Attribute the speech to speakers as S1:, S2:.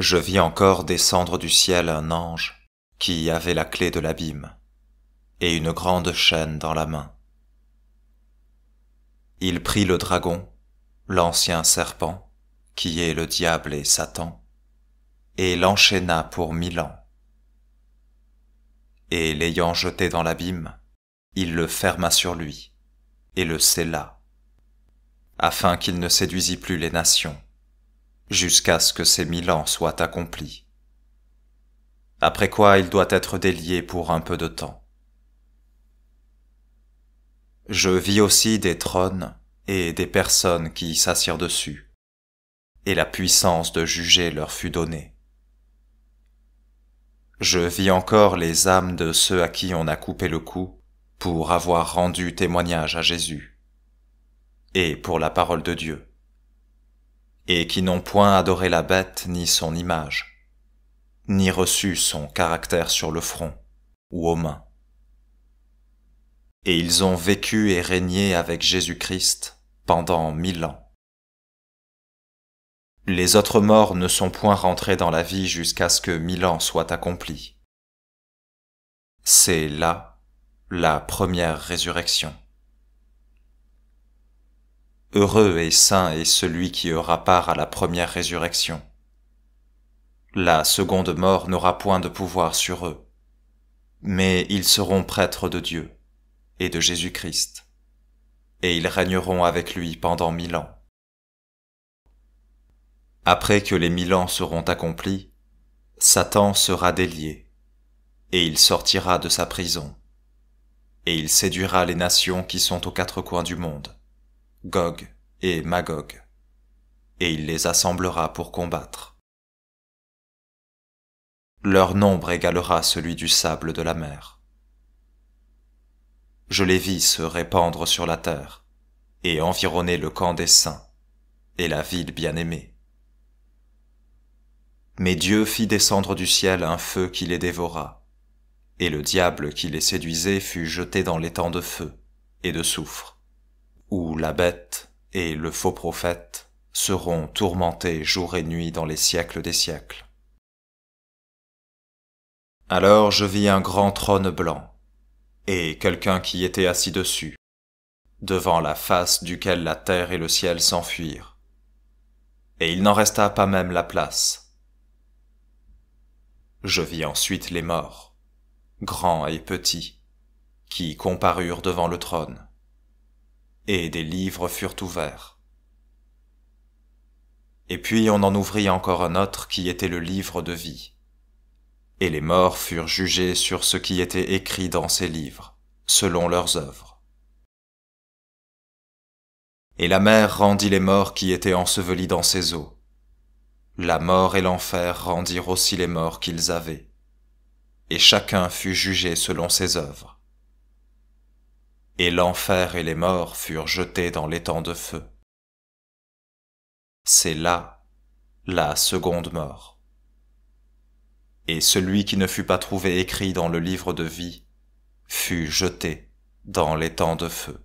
S1: je vis encore descendre du ciel un ange qui avait la clé de l'abîme et une grande chaîne dans la main. Il prit le dragon, l'ancien serpent, qui est le diable et Satan, et l'enchaîna pour mille ans. Et l'ayant jeté dans l'abîme, il le ferma sur lui, et le scella, afin qu'il ne séduisît plus les nations jusqu'à ce que ces mille ans soient accomplis. Après quoi il doit être délié pour un peu de temps. Je vis aussi des trônes et des personnes qui s'assirent dessus, et la puissance de juger leur fut donnée. Je vis encore les âmes de ceux à qui on a coupé le cou pour avoir rendu témoignage à Jésus et pour la parole de Dieu et qui n'ont point adoré la bête ni son image, ni reçu son caractère sur le front ou aux mains. Et ils ont vécu et régné avec Jésus-Christ pendant mille ans. Les autres morts ne sont point rentrés dans la vie jusqu'à ce que mille ans soient accomplis. C'est là la première résurrection. Heureux et saint est celui qui aura part à la première résurrection. La seconde mort n'aura point de pouvoir sur eux, mais ils seront prêtres de Dieu et de Jésus-Christ, et ils régneront avec lui pendant mille ans. Après que les mille ans seront accomplis, Satan sera délié, et il sortira de sa prison, et il séduira les nations qui sont aux quatre coins du monde Gog et Magog, et il les assemblera pour combattre. Leur nombre égalera celui du sable de la mer. Je les vis se répandre sur la terre, et environner le camp des saints, et la ville bien-aimée. Mais Dieu fit descendre du ciel un feu qui les dévora, et le diable qui les séduisait fut jeté dans l'étang de feu et de soufre où la bête et le faux prophète seront tourmentés jour et nuit dans les siècles des siècles. Alors je vis un grand trône blanc, et quelqu'un qui était assis dessus, devant la face duquel la terre et le ciel s'enfuirent. Et il n'en resta pas même la place. Je vis ensuite les morts, grands et petits, qui comparurent devant le trône et des livres furent ouverts. Et puis on en ouvrit encore un autre qui était le livre de vie. Et les morts furent jugés sur ce qui était écrit dans ces livres, selon leurs œuvres. Et la mer rendit les morts qui étaient ensevelis dans ses eaux. La mort et l'enfer rendirent aussi les morts qu'ils avaient. Et chacun fut jugé selon ses œuvres et l'enfer et les morts furent jetés dans l'étang de feu. C'est là la seconde mort. Et celui qui ne fut pas trouvé écrit dans le livre de vie fut jeté dans l'étang de feu.